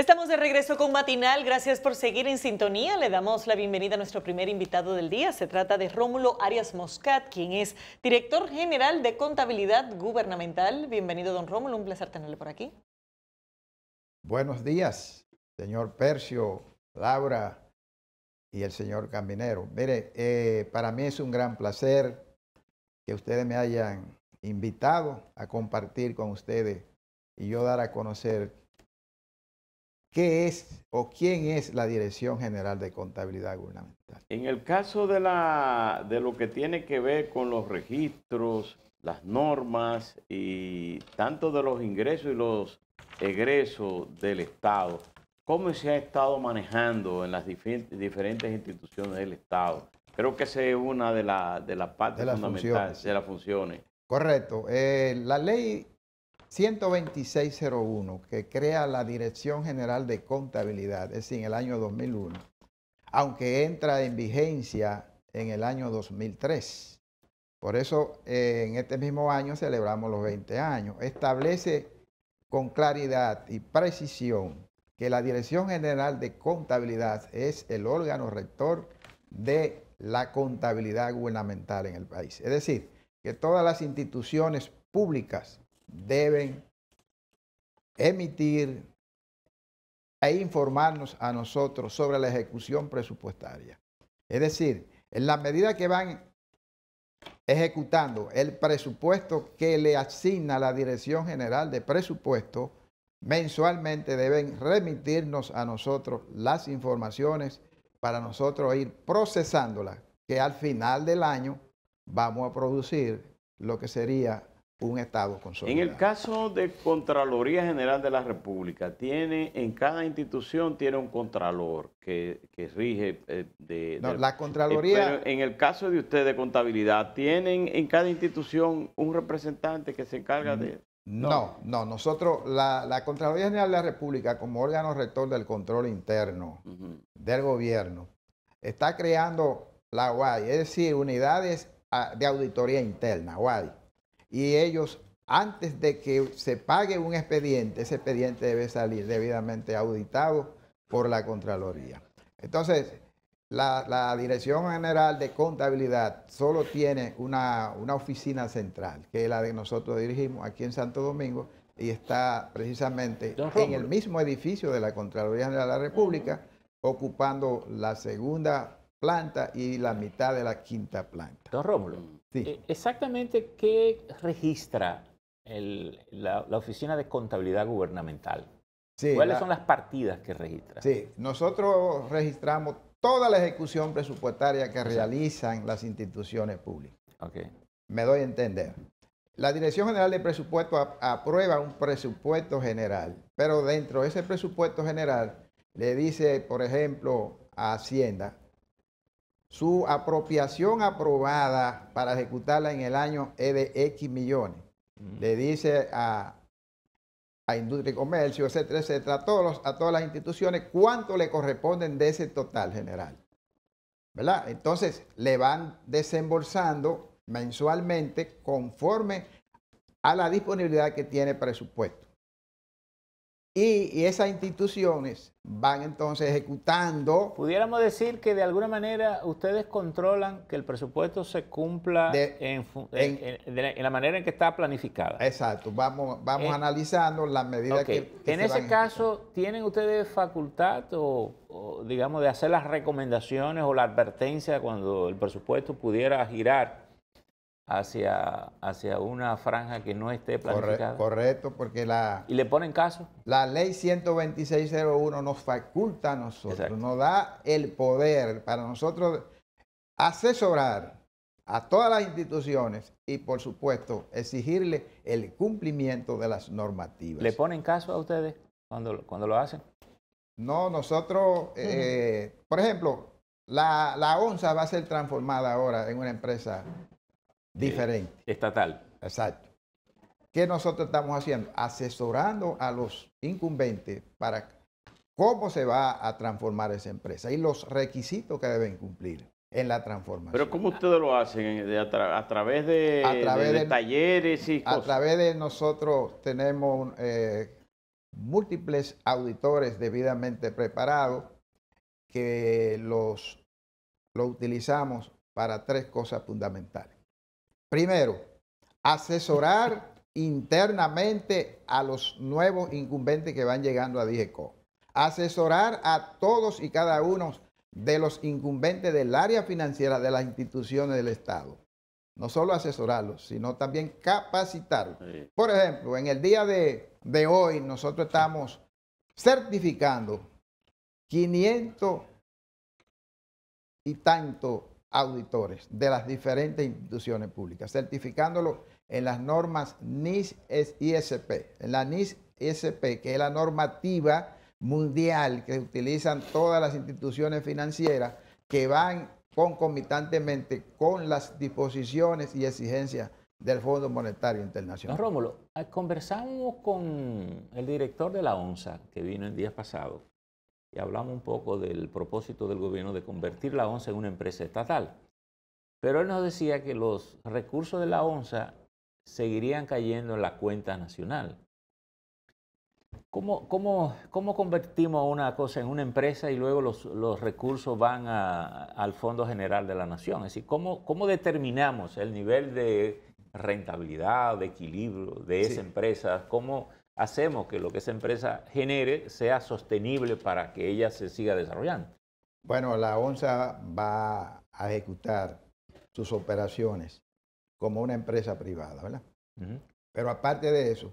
Estamos de regreso con Matinal. Gracias por seguir en sintonía. Le damos la bienvenida a nuestro primer invitado del día. Se trata de Rómulo Arias Moscat, quien es director general de contabilidad gubernamental. Bienvenido, don Rómulo. Un placer tenerle por aquí. Buenos días, señor Percio, Laura y el señor Caminero. Mire, eh, para mí es un gran placer que ustedes me hayan invitado a compartir con ustedes y yo dar a conocer ¿Qué es o quién es la Dirección General de Contabilidad Gubernamental? En el caso de, la, de lo que tiene que ver con los registros, las normas y tanto de los ingresos y los egresos del Estado, ¿cómo se ha estado manejando en las diferentes instituciones del Estado? Creo que esa es una de, las partes fundamentales de las funciones. Correcto. Eh, la ley 12601, que crea la Dirección General de Contabilidad, es en el año 2001, aunque entra en vigencia en el año 2003. Por eso eh, en este mismo año celebramos los 20 años. Establece con claridad y precisión que la Dirección General de Contabilidad es el órgano rector de la contabilidad gubernamental en el país. Es decir, que todas las instituciones públicas deben emitir e informarnos a nosotros sobre la ejecución presupuestaria. Es decir, en la medida que van ejecutando el presupuesto que le asigna la Dirección General de Presupuesto, mensualmente deben remitirnos a nosotros las informaciones para nosotros ir procesándolas, que al final del año vamos a producir lo que sería un Estado consolidado. En el caso de Contraloría General de la República, tiene en cada institución tiene un contralor que, rige eh, de, no, la eh, Contraloría. pero en el caso de usted de contabilidad, tienen en cada institución un representante que se encarga de. No, no, nosotros la, Contraloría General de la República como órgano rector del control interno del gobierno está creando la UAI, es decir, unidades ah, de auditoría interna, UAI y ellos, antes de que se pague un expediente, ese expediente debe salir debidamente auditado por la Contraloría. Entonces, la, Dirección General de Contabilidad solo tiene una, oficina central, que es la de nosotros dirigimos aquí en Santo Domingo, y está precisamente en el mismo edificio de la Contraloría General de la República, ocupando la segunda planta y la mitad de la quinta planta. Don Rómulo, eh, exactamente, ¿qué registra la, Oficina de Contabilidad Gubernamental? ¿Cuáles son las partidas que registra? Sí, nosotros registramos toda la ejecución presupuestaria que realizan las instituciones públicas. Okay. Me doy a entender. La Dirección General de Presupuesto aprueba un presupuesto general, pero dentro de ese presupuesto general le dice, por ejemplo, a Hacienda, su apropiación aprobada para ejecutarla en el año es de X millones. Mm. Le dice a, Industria y Comercio, etcétera, etcétera, a, todos a todas las instituciones, cuánto le corresponden de ese total general. ¿Verdad? Entonces le van desembolsando mensualmente conforme a la disponibilidad que tiene presupuesto y, esas instituciones van entonces ejecutando. Pudiéramos decir que de alguna manera ustedes controlan que el presupuesto se cumpla eh, eh, en, la, manera en que está planificada. Exacto, vamos, vamos eh, analizando las medidas que, En ese caso, ¿tienen ustedes facultad o, digamos de hacer las recomendaciones o la advertencia cuando el presupuesto pudiera girar? hacia, hacia una franja que no esté planificada. correcto, porque la... ¿Y le ponen caso? La ley 126.01 nos faculta a nosotros, nos da el poder para nosotros asesorar a todas las instituciones y, por supuesto, exigirle el cumplimiento de las normativas. ¿Le ponen caso a ustedes cuando, cuando lo hacen? No, nosotros, eh, por ejemplo, la, la ONSA va a ser transformada ahora en una empresa eh, diferente. estatal. Exacto. ¿Qué nosotros estamos haciendo? Asesorando a los incumbentes para cómo se va a transformar esa empresa y los requisitos que deben cumplir en la transformación. Pero ¿cómo ustedes lo hacen? ¿A, través de, de, talleres y cosas? A través de nosotros tenemos eh, múltiples auditores debidamente preparados que los, los utilizamos para tres cosas fundamentales. Primero, asesorar internamente a los nuevos incumbentes que van llegando a DIGECO. Asesorar a todos y cada uno de los incumbentes del área financiera de las instituciones del Estado. No solo asesorarlos, sino también capacitarlos. Por ejemplo, en el día de, de hoy nosotros estamos certificando 500 y tanto auditores de las diferentes instituciones públicas, certificándolo en las normas NIS-ISP, en la NIS-ISP, que es la normativa mundial que utilizan todas las instituciones financieras que van concomitantemente con las disposiciones y exigencias del Fondo Monetario Internacional. Don Rómulo, conversamos con el director de la ONSA, que vino el día pasado, y hablamos un poco del propósito del gobierno de convertir la ONSA en una empresa estatal. Pero él nos decía que los recursos de la ONSA seguirían cayendo en la cuenta nacional. ¿Cómo, convertimos una cosa en una empresa y luego los, recursos van al Fondo General de la Nación? Es decir, ¿cómo, determinamos el nivel de rentabilidad, de equilibrio de esa empresa? ¿Cómo, hacemos que lo que esa empresa genere sea sostenible para que ella se siga desarrollando? Bueno, la ONSA va a ejecutar sus operaciones como una empresa privada, ¿verdad? Pero aparte de eso,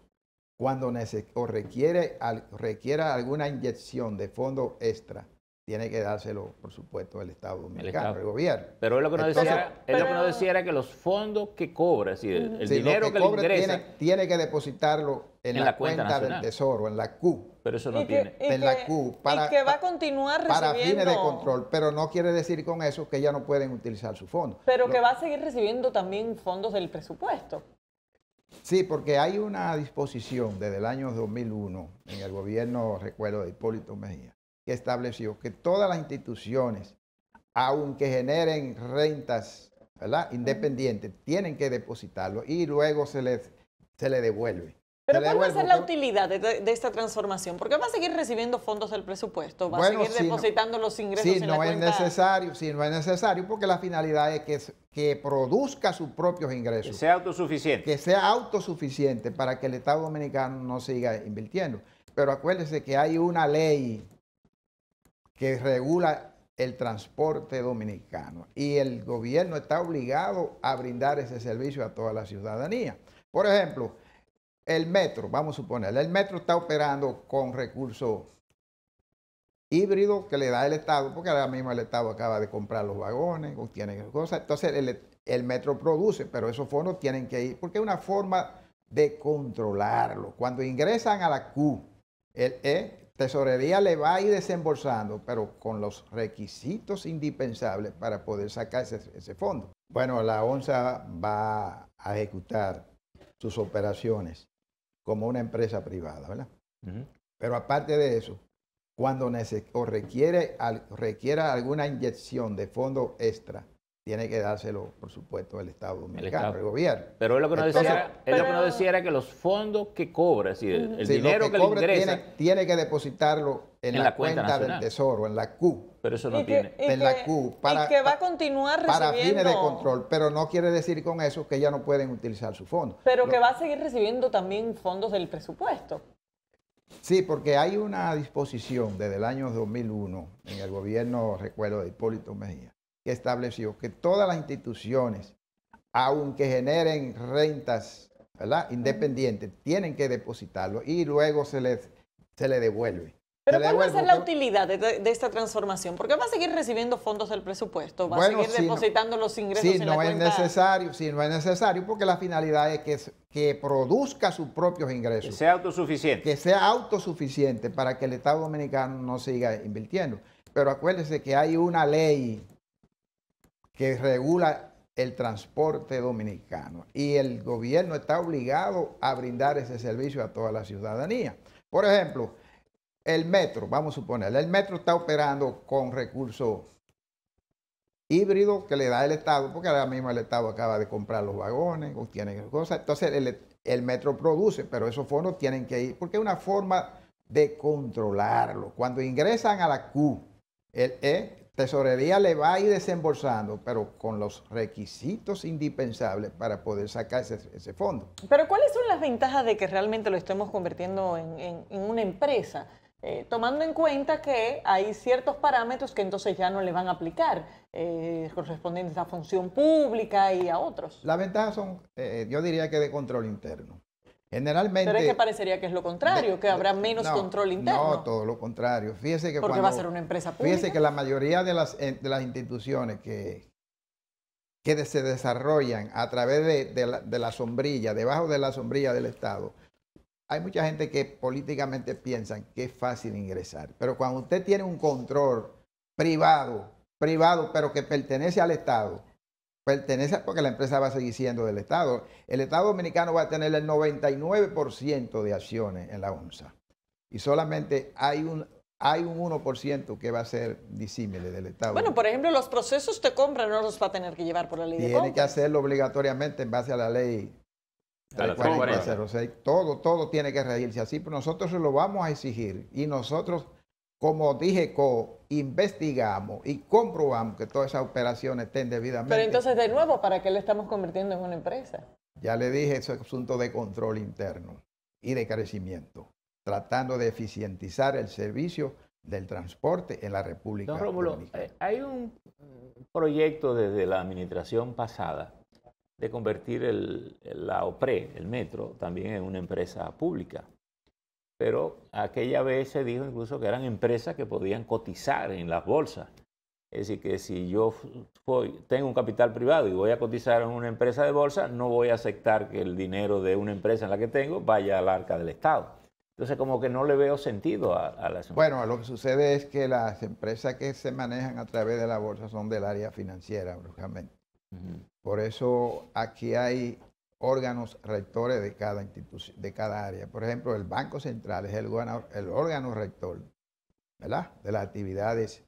cuando o requiere, requiera alguna inyección de fondo extra, tiene que dárselo, por supuesto, el Estado dominicano, el, gobierno. Pero él lo que nos decía, que era que los fondos que cobra, es el, dinero que, le ingresa... tiene que depositarlo en, la, cuenta, del Tesoro, en la Q. Pero eso no tiene. en la Q. Para, que va a continuar recibiendo. Para fines de control, pero no quiere decir con eso que ya no pueden utilizar su fondo. Pero que va a seguir recibiendo también fondos del presupuesto. Sí, porque hay una disposición desde el año 2001 en el gobierno, recuerdo, de Hipólito Mejía, que estableció que todas las instituciones, aunque generen rentas ¿verdad? independientes, tienen que depositarlo y luego se les, se les devuelve. Pero ¿cuál va a ser la utilidad de, esta transformación? qué va a seguir recibiendo fondos del presupuesto, va a seguir depositando los ingresos si no es necesario, si no es necesario, porque la finalidad es que, que produzca sus propios ingresos. Que sea autosuficiente. Que sea autosuficiente para que el Estado Dominicano no siga invirtiendo. Pero acuérdese que hay una ley que regula el transporte dominicano y el gobierno está obligado a brindar ese servicio a toda la ciudadanía. Por ejemplo, el metro, vamos a suponer, el metro está operando con recursos híbridos que le da el Estado, porque ahora mismo el Estado acaba de comprar los vagones, obtiene cosas, entonces el, metro produce, pero esos fondos tienen que ir, porque es una forma de controlarlo. Cuando ingresan a la Q, el e, tesorería le va a ir desembolsando, pero con los requisitos indispensables para poder sacar ese, ese fondo. Bueno, la ONSA va a ejecutar sus operaciones como una empresa privada, ¿verdad? Pero aparte de eso, cuando o requiere, requiera alguna inyección de fondo extra tiene que dárselo, por supuesto, el Estado dominicano, el, gobierno. Pero él lo que nos decía, no decía era que los fondos que cobra, si el dinero que, le ingresa... Tiene, que depositarlo en, la, cuenta, del Tesoro, en la Q. Pero eso no tiene. en la Q. Para, y que va a continuar recibiendo... Para fines de control, pero no quiere decir con eso que ya no pueden utilizar su fondo. Pero que va a seguir recibiendo también fondos del presupuesto. Sí, porque hay una disposición desde el año 2001 en el gobierno, recuerdo, de Hipólito Mejía, que estableció que todas las instituciones, aunque generen rentas independientes, tienen que depositarlo y luego se les, se devuelve. Pero ¿cuál va a ser la utilidad de, esta transformación? Porque va a seguir recibiendo fondos del presupuesto, va a seguir depositando los ingresos. Si no es necesario, si no es necesario, porque la finalidad es que, que produzca sus propios ingresos. Que sea autosuficiente. Que sea autosuficiente para que el Estado Dominicano no siga invirtiendo. Pero acuérdese que hay una ley que regula el transporte dominicano y el gobierno está obligado a brindar ese servicio a toda la ciudadanía. Por ejemplo, el metro, vamos a suponer, el metro está operando con recursos híbridos que le da el Estado, porque ahora mismo el Estado acaba de comprar los vagones, obtiene cosas, entonces el, el metro produce, pero esos fondos tienen que ir, porque es una forma de controlarlo. Cuando ingresan a la Q, el E tesorería le va a ir desembolsando, pero con los requisitos indispensables para poder sacar ese, fondo. Pero ¿cuáles son las ventajas de que realmente lo estemos convirtiendo en, una empresa? Eh, tomando en cuenta que hay ciertos parámetros que entonces ya no le van a aplicar, eh, correspondientes a función pública y a otros. Las ventajas son, eh, yo diría que de control interno. Generalmente. Pero es que parecería que es lo contrario, que habrá menos control interno. No, todo lo contrario. Fíjese que. Porque va a ser una empresa pública. Fíjese que la mayoría de las, las instituciones que, que se desarrollan a través de, la, sombrilla, debajo de la sombrilla del Estado, hay mucha gente que políticamente piensa que es fácil ingresar. Pero cuando usted tiene un control privado, privado, pero que pertenece al Estado, pertenece porque la empresa va a seguir siendo del Estado. El Estado dominicano va a tener el 99% de acciones en la UNSA. y solamente hay un, hay un 1% que va a ser disímile del Estado. Bueno, por ejemplo, los procesos de compra no los va a tener que llevar por la ley Tiene de Tiene que hacerlo obligatoriamente en base a la ley Todo, todo tiene que reírse así, pero nosotros lo vamos a exigir y nosotros como dije, investigamos y comprobamos que todas esas operaciones estén debidamente. Pero entonces, de nuevo, ¿para qué le estamos convirtiendo en una empresa? Ya le dije, eso es asunto de control interno y de crecimiento, tratando de eficientizar el servicio del transporte en la República Don Romulo, eh, hay un mm, proyecto desde la administración pasada de convertir el, la OPRE, el metro, también en una empresa pública pero aquella vez se dijo incluso que eran empresas que podían cotizar en las bolsas. Es decir, que si yo tengo un capital privado y voy a cotizar en una empresa de bolsa, no voy a aceptar que el dinero de una empresa en la que tengo vaya al arca del Estado. Entonces, como que no le veo sentido a, a las Bueno, lo que sucede es que las empresas que se manejan a través de la bolsa son del área financiera, bruscamente. Por eso aquí hay órganos rectores de cada, institución, de cada área. Por ejemplo, el Banco Central es el, órgano rector ¿verdad? de las actividades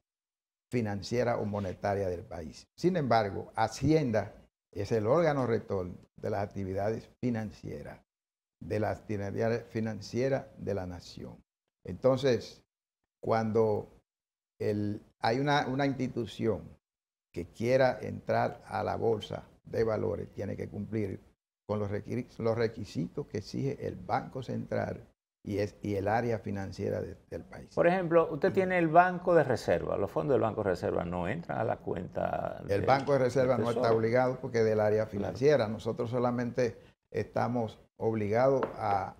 financieras o monetarias del país. Sin embargo, Hacienda es el órgano rector de las actividades financieras, de las actividades financieras de la nación. Entonces, cuando hay una, una institución que quiera entrar a la bolsa de valores, tiene que cumplir con los requisitos que exige el Banco Central y, el área financiera del país. Por ejemplo, usted tiene el Banco de Reserva, los fondos del Banco de Reserva no entran a la cuenta. El Banco de Reserva no está obligado porque es del área financiera. Nosotros solamente estamos obligados a,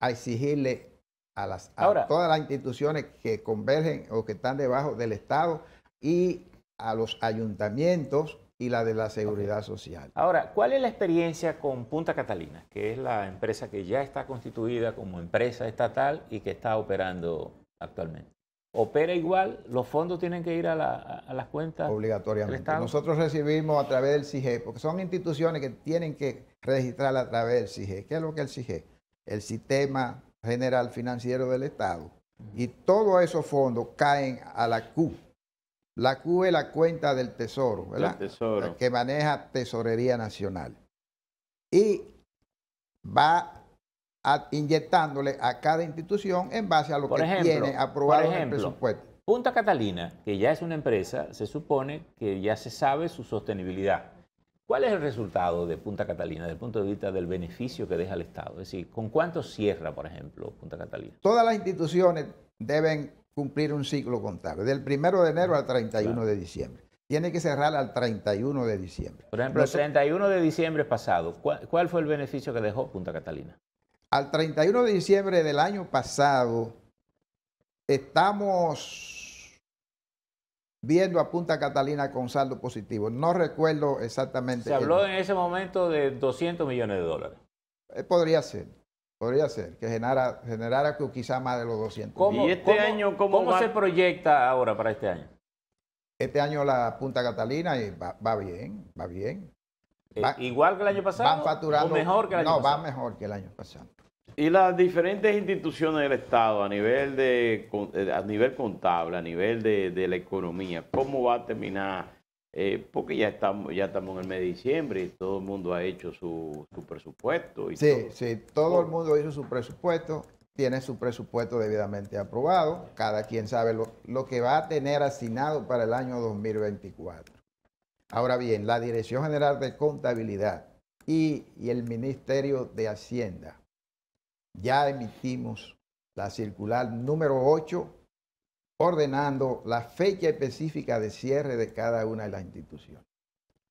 exigirle a, las, todas las instituciones que convergen o que están debajo del Estado y a los ayuntamientos y la de la seguridad social. Ahora, ¿cuál es la experiencia con Punta Catalina, que es la empresa que ya está constituida como empresa estatal y que está operando actualmente? ¿Opera igual? ¿Los fondos tienen que ir a, las cuentas? Obligatoriamente. Nosotros recibimos a través del CIGE, porque son instituciones que tienen que registrar a través del CIGE. ¿Qué es lo que es el CIGE? El Sistema General Financiero del Estado. Y todos esos fondos caen a la CUP, la Q es la cuenta del tesoro, ¿verdad? tesoro. que maneja Tesorería Nacional. Y va inyectándole a cada institución en base a lo que tiene aprobado en el presupuesto. Punta Catalina, que ya es una empresa, se supone que ya se sabe su sostenibilidad. ¿Cuál es el resultado de Punta Catalina desde el punto de vista del beneficio que deja el Estado? Es decir, ¿con cuánto cierra, por ejemplo, Punta Catalina? Todas las instituciones deben cumplir un ciclo contable, del 1 de enero al 31 de diciembre. Tiene que cerrar al 31 de diciembre. Por ejemplo, el 31 de diciembre pasado, ¿cuál, fue el beneficio que dejó Punta Catalina? Al 31 de diciembre del año pasado, estamos viendo a Punta Catalina con saldo positivo. No recuerdo exactamente. Se habló en ese momento de 200 millones de dólares. Eh, podría ser. Podría ser, que generara, generara quizá más de los 200. ¿Cómo, ¿Y este año cómo, se proyecta ahora para este año? Este año la Punta Catalina va, bien, va bien. Eh, ¿Igual que el año pasado? Van facturando, ¿O mejor que el año pasado? No, va mejor que el año pasado. Y las diferentes instituciones del Estado a nivel de eh, a nivel contable, a nivel de la economía, ¿cómo va a terminar eh, porque ya estamos, ya estamos en el mes de diciembre y todo el mundo ha hecho su, presupuesto. sí, sí, todo el mundo hizo su presupuesto, tiene su presupuesto debidamente aprobado, cada quien sabe lo, que va a tener asignado para el año 2024. Ahora bien, la Dirección General de Contabilidad y el Ministerio de Hacienda ya emitimos la circular número 8 ordenando la fecha específica de cierre de cada una de las instituciones.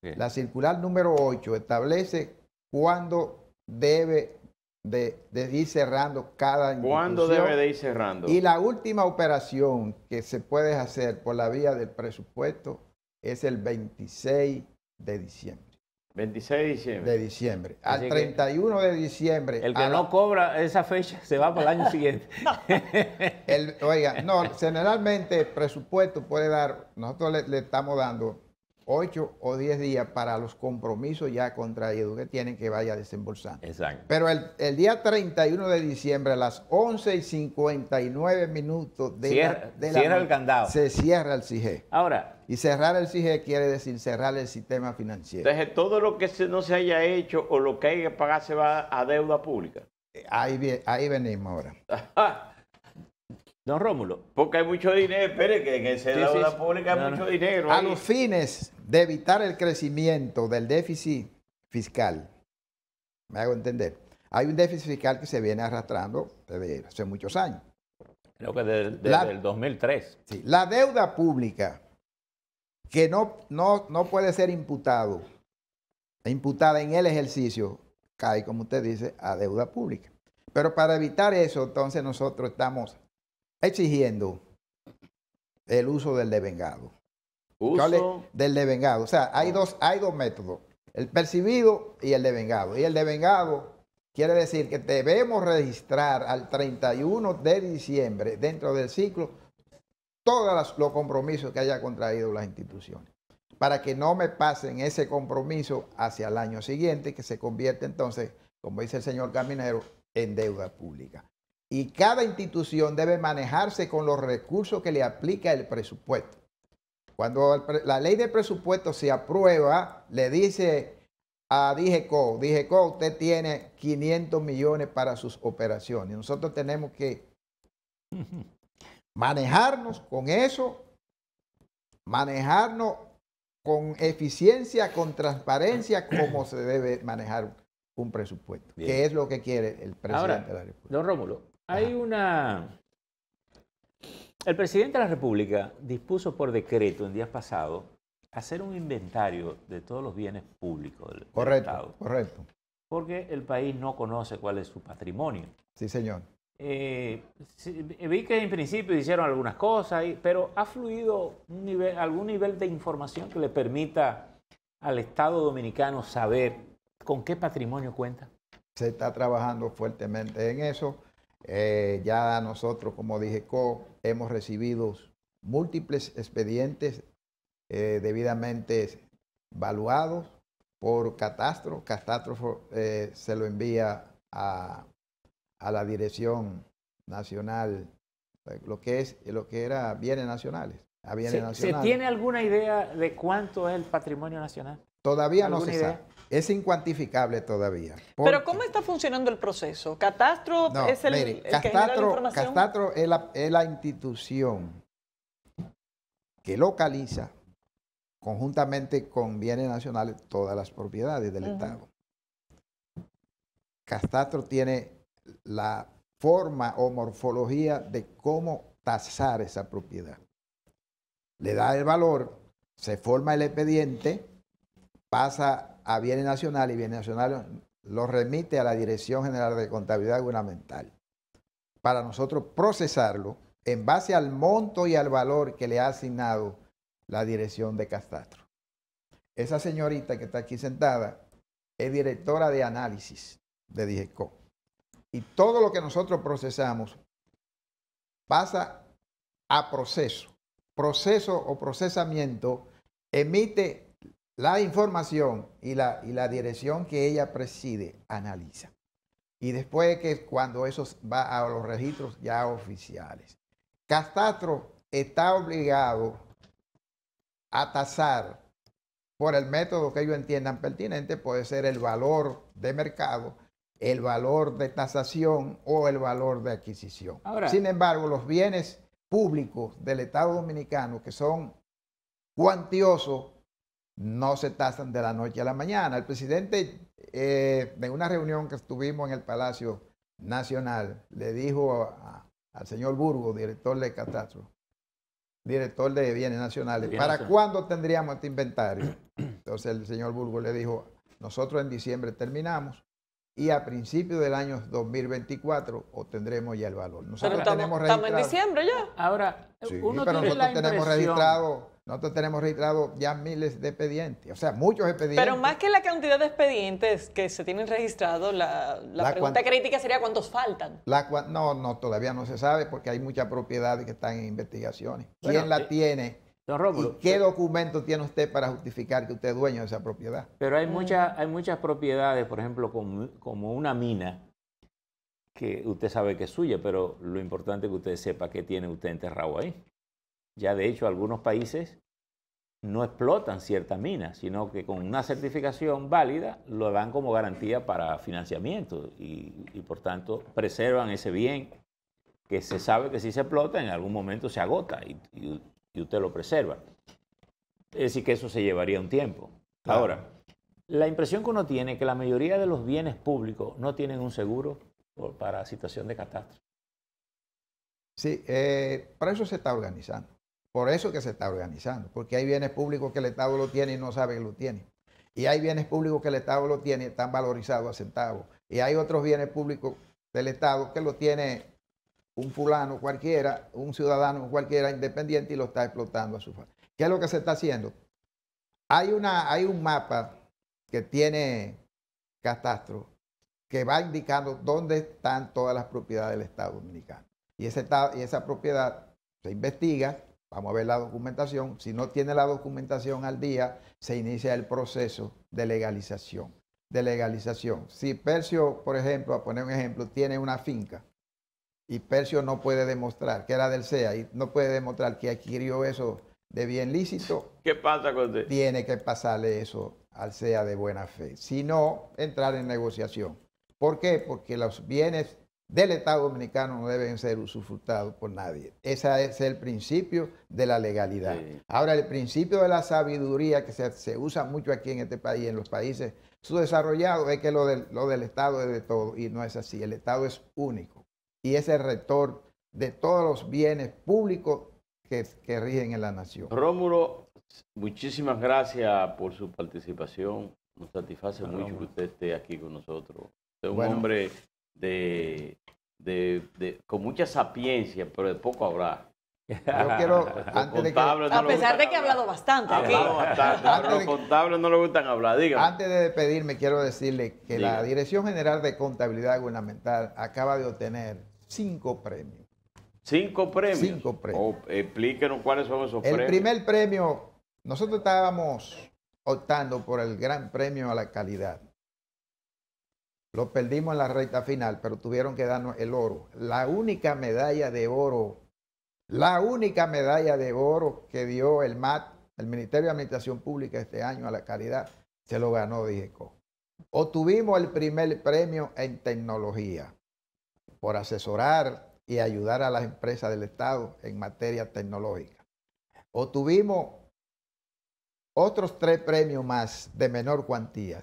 La circular número 8 establece cuándo debe de, ir cerrando cada ¿Cuándo debe de ir cerrando? Y la última operación que se puede hacer por la vía del presupuesto es el 26 de diciembre. 26 de diciembre. De diciembre. Al 31 de diciembre. El que no cobra esa fecha se va para el año siguiente. oiga, no, generalmente el presupuesto puede dar, nosotros le estamos dando 8 o 10 días para los compromisos ya contraídos que tienen que vaya desembolsando. Exacto. Pero el, día 31 de diciembre a las 11 y 59 minutos de cierra, cierra el candado. se cierra el CIGE. Ahora. Y cerrar el CIGE quiere decir cerrar el sistema financiero. Entonces todo lo que no se haya hecho o lo que hay que pagar se va a deuda pública. Ahí, ahí venimos ahora. Don Rómulo. Porque hay mucho dinero, espere, que en esa deuda pública hay mucho dinero. A los fines de evitar el crecimiento del déficit fiscal. Me hago entender. Hay un déficit fiscal que se viene arrastrando desde hace muchos años. Creo que desde, el 2003. Sí, la deuda pública que no, no, no puede ser imputado, imputada en el ejercicio, cae, como usted dice, a deuda pública. Pero para evitar eso, entonces nosotros estamos exigiendo el uso del devengado del devengado. O sea, hay ah. dos, hay dos métodos, el percibido y el devengado. Y el devengado quiere decir que debemos registrar al 31 de diciembre dentro del ciclo todos los compromisos que haya contraído las instituciones para que no me pasen ese compromiso hacia el año siguiente, que se convierte entonces, como dice el señor Caminero, en deuda pública. Y cada institución debe manejarse con los recursos que le aplica el presupuesto. Cuando la ley de presupuesto se aprueba, le dice a DIGECO, DIGECO, usted tiene 500 millones para sus operaciones. Nosotros tenemos que manejarnos con eso, manejarnos con eficiencia, con transparencia, como se debe manejar un presupuesto, ¿Qué es lo que quiere el presidente de la República. Don Rómulo, hay una el presidente de la República dispuso por decreto en días pasados hacer un inventario de todos los bienes públicos del correcto, Estado. Correcto. Porque el país no conoce cuál es su patrimonio. Sí, señor. Eh, vi que en principio hicieron algunas cosas, pero ¿ha fluido algún nivel de información que le permita al Estado dominicano saber con qué patrimonio cuenta? Se está trabajando fuertemente en eso. Eh, ya nosotros, como dije, CO, hemos recibido múltiples expedientes eh, debidamente valuados por Catastro. Catastro eh, se lo envía a, la Dirección Nacional, lo que, es, lo que era bienes nacionales. ¿Se, tiene alguna idea de cuánto es el patrimonio nacional? Todavía no se sabe es incuantificable todavía. Pero ¿cómo está funcionando el proceso? ¿Catastro es el, que la es la, institución que localiza conjuntamente con bienes nacionales todas las propiedades del Estado. Catastro tiene la forma o morfología de cómo tasar esa propiedad. Le da el valor, se forma el expediente, pasa a Bienes Nacional y Bienes Nacionales lo remite a la Dirección General de Contabilidad Gubernamental para nosotros procesarlo en base al monto y al valor que le ha asignado la Dirección de Castastro. Esa señorita que está aquí sentada es directora de análisis de DIGECO. Y todo lo que nosotros procesamos pasa a proceso. Proceso o procesamiento emite la información y la, y la dirección que ella preside analiza. Y después que cuando eso va a los registros ya oficiales. Castastro está obligado a tasar por el método que ellos entiendan pertinente, puede ser el valor de mercado, el valor de tasación o el valor de adquisición. Sin embargo, los bienes públicos del Estado Dominicano, que son cuantiosos, no se tasan de la noche a la mañana. El presidente, en eh, una reunión que estuvimos en el Palacio Nacional, le dijo al señor Burgo, director de Catastro, director de Bienes Nacionales, ¿para cuándo tendríamos este inventario? Entonces el señor Burgo le dijo, nosotros en diciembre terminamos y a principios del año 2024 obtendremos ya el valor. estamos, tenemos en diciembre ya. Ahora, uno tenemos registrado nosotros tenemos registrados ya miles de expedientes, o sea, muchos expedientes. Pero más que la cantidad de expedientes que se tienen registrados, la, pregunta crítica sería cuántos faltan. La, no, no, todavía no se sabe porque hay muchas propiedades que están en investigaciones. ¿Quién la eh, tiene? Don ¿Y qué eh, documento tiene usted para justificar que usted es dueño de esa propiedad? Pero hay, mm. muchas, hay muchas propiedades, por ejemplo, como, como una mina, que usted sabe que es suya, pero lo importante es que usted sepa que tiene usted enterrado ahí. Ya de hecho algunos países no explotan ciertas minas, sino que con una certificación válida lo dan como garantía para financiamiento y, por tanto preservan ese bien que se sabe que si se explota en algún momento se agota y, usted lo preserva. Es decir, que eso se llevaría un tiempo. Ahora, la impresión que uno tiene es que la mayoría de los bienes públicos no tienen un seguro para situación de catástrofe. Sí, eh, para eso se está organizando. Por eso que se está organizando, porque hay bienes públicos que el Estado lo tiene y no sabe que lo tiene. Y hay bienes públicos que el Estado lo tiene y están valorizados a centavos. Y hay otros bienes públicos del Estado que lo tiene un fulano cualquiera, un ciudadano cualquiera independiente y lo está explotando a su favor. ¿Qué es lo que se está haciendo? Hay, una, hay un mapa que tiene Catastro que va indicando dónde están todas las propiedades del Estado dominicano. Y, ese, y esa propiedad se investiga Vamos a ver la documentación. Si no tiene la documentación al día, se inicia el proceso de legalización. De legalización. Si Percio, por ejemplo, a poner un ejemplo, tiene una finca y Percio no puede demostrar que era del sea y no puede demostrar que adquirió eso de bien lícito. ¿Qué pasa con usted? Tiene que pasarle eso al sea de buena fe. Si no, entrar en negociación. ¿Por qué? Porque los bienes del Estado dominicano no deben ser usufructados por nadie. Ese es el principio de la legalidad. Ahora, el principio de la sabiduría que se, usa mucho aquí en este país, en los países subdesarrollados, es que lo del, lo del Estado es de todo y no es así. El Estado es único y es el rector de todos los bienes públicos que, rigen en la nación. Rómulo, muchísimas gracias por su participación. Nos satisface mucho que usted esté aquí con nosotros. Es un hombre de de, con mucha sapiencia, pero de poco hablar. Yo quiero, a pesar de que he hablado bastante. Ha hablado bastante, los contables no le gustan hablar. Dígame. Antes de despedirme, quiero decirle que la Dirección General de Contabilidad Gubernamental acaba de obtener cinco premios. ¿Cinco premios? Cinco oh, explíquenos cuáles son esos premios. El primer premio, nosotros estábamos optando por el gran premio a la calidad. Lo perdimos en la recta final, pero tuvieron que darnos el oro. La única medalla de oro, la única medalla de oro que dio el MAT, el Ministerio de Administración Pública este año a la calidad, se lo ganó O Obtuvimos el primer premio en tecnología por asesorar y ayudar a las empresas del Estado en materia tecnológica. Obtuvimos otros tres premios más de menor cuantía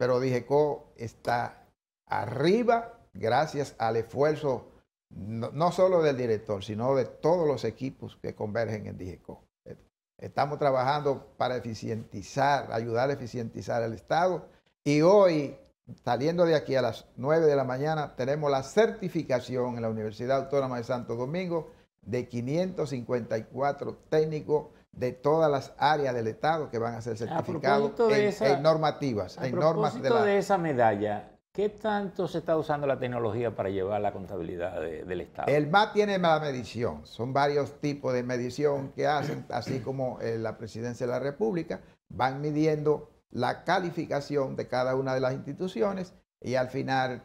pero Digeco está arriba gracias al esfuerzo no, solo del director, sino de todos los equipos que convergen en Digeco. Eh, estamos trabajando para eficientizar, ayudar a eficientizar el Estado y hoy, saliendo de aquí a las 9 de la mañana, tenemos la certificación en la Universidad Autónoma de Santo Domingo de 554 técnicos de todas las áreas del Estado que van a ser certificados en, normativas, a en normas de, esa medalla, ¿qué tanto se está usando la tecnología para llevar la contabilidad del Estado? El MAT tiene la medición, son varios tipos de medición que hacen, así como eh, la Presidencia de la República, van midiendo la calificación de cada una de las instituciones y al final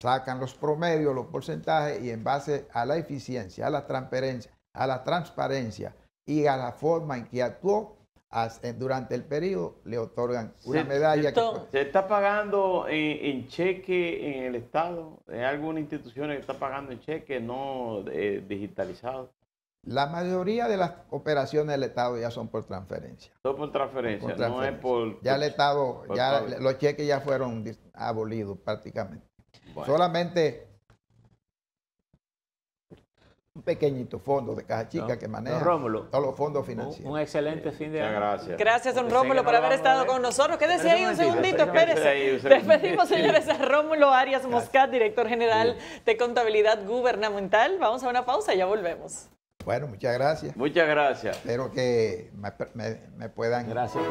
sacan los promedios, los porcentajes y en base a la eficiencia, a la transparencia, a la transparencia, y a la forma en que actuó durante el periodo, le otorgan una medalla. Se está, pagando en, cheque en el Estado? ¿Hay alguna institución que está pagando en cheque no eh, digitalizado? La mayoría de las operaciones del Estado ya son por transferencia. Son por transferencia, no es por... Ya el Estado, ya, los cheques ya fueron abolidos prácticamente. Solamente un pequeñito fondo de caja chica que maneja Rómulo, todos los fondos financieros. Un, excelente fin de año. Gracias. Gracias, don Rómulo, por haber estado con nosotros. Quédese ahí un segundito, espérese. Despedimos, señores, a Rómulo Arias Moscat, director general de contabilidad gubernamental. Vamos a una pausa y ya volvemos. Bueno, muchas gracias. Muchas gracias. Espero que me puedan. Gracias.